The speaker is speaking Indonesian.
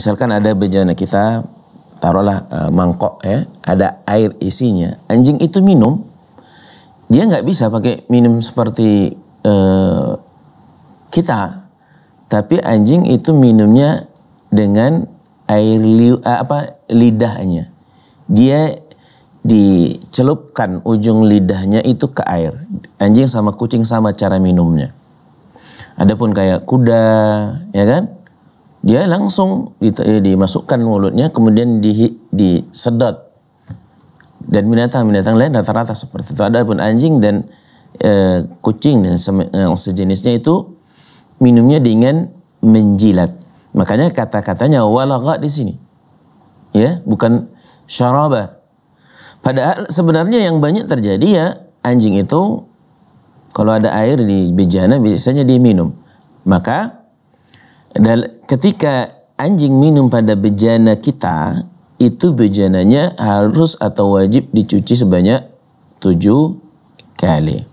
misalkan ada bejana kita taruhlah e, mangkok ya, ada air isinya. Anjing itu minum, dia nggak bisa pakai minum seperti e, kita, tapi anjing itu minumnya dengan air liu, eh, apa lidahnya. Dia dicelupkan ujung lidahnya itu ke air. Anjing sama kucing sama cara minumnya. Adapun kayak kuda, ya kan? dia langsung eh, dimasukkan mulutnya kemudian disedot dan binatang-binatang lain rata-rata seperti itu ada pun anjing dan e, kucing dan se, eh, sejenisnya itu minumnya dengan menjilat makanya kata-katanya walaga di sini ya bukan syaraba padahal sebenarnya yang banyak terjadi ya anjing itu kalau ada air di bejana biasanya diminum maka dan ketika anjing minum pada bejana kita, itu bejananya harus atau wajib dicuci sebanyak tujuh kali.